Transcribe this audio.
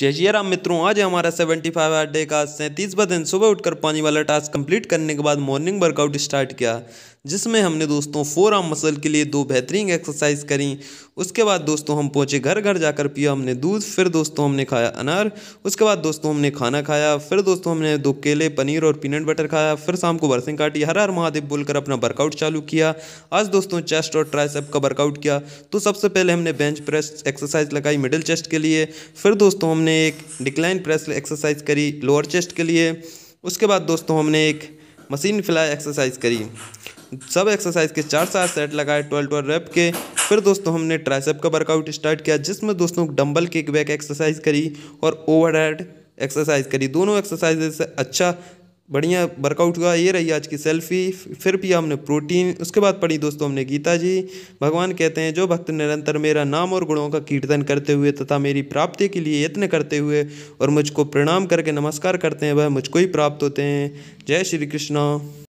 जय श्री राम मित्रों आज हमारा सेवेंटी फाइव आर डे का सैंतीसवा दिन सुबह उठकर पानी वाला टास्क कंप्लीट करने के बाद मॉर्निंग वर्कआउट स्टार्ट किया जिसमें हमने दोस्तों फोर आर्म मसल के लिए दो बेहतरीन एक्सरसाइज करी उसके बाद दोस्तों हम पहुँचे घर घर जाकर पिया हमने दूध फिर दोस्तों हमने खाया अनार उसके बाद दोस्तों हमने खाना खाया फिर दोस्तों हमने दो केले पनीर और पीनट बटर खाया फिर शाम को बरसिंग काटी हर हर महादेव बोलकर अपना वर्कआउट चालू किया आज दोस्तों चेस्ट और ट्राइसेप का वर्कआउट किया तो सबसे पहले हमने बेंच प्रेस एक्सरसाइज लगाई मिडिल चेस्ट के लिए फिर दोस्तों हमने एक डिक्लाइन प्रेस एक्सरसाइज करी लोअर चेस्ट के लिए उसके बाद दोस्तों हमने एक मशीन फ्लाई एक्सरसाइज करी सब एक्सरसाइज के चार चार सेट लगाए ट्वेल्व ट्वेल्व रेप के फिर दोस्तों हमने ट्राइसेप का वर्कआउट स्टार्ट किया जिसमें दोस्तों डंबल किक बैक एक्सरसाइज करी और ओवरहेड एक्सरसाइज करी दोनों एक्सरसाइज से अच्छा बढ़िया वर्कआउट हुआ ये रही आज की सेल्फी फिर भी हमने प्रोटीन उसके बाद पढ़ी दोस्तों हमने गीता जी भगवान कहते हैं जो भक्त निरंतर मेरा नाम और गुणों का कीर्तन करते हुए तथा मेरी प्राप्ति के लिए यत्न करते हुए और मुझको प्रणाम करके नमस्कार करते हैं वह मुझको ही प्राप्त होते हैं जय श्री कृष्णा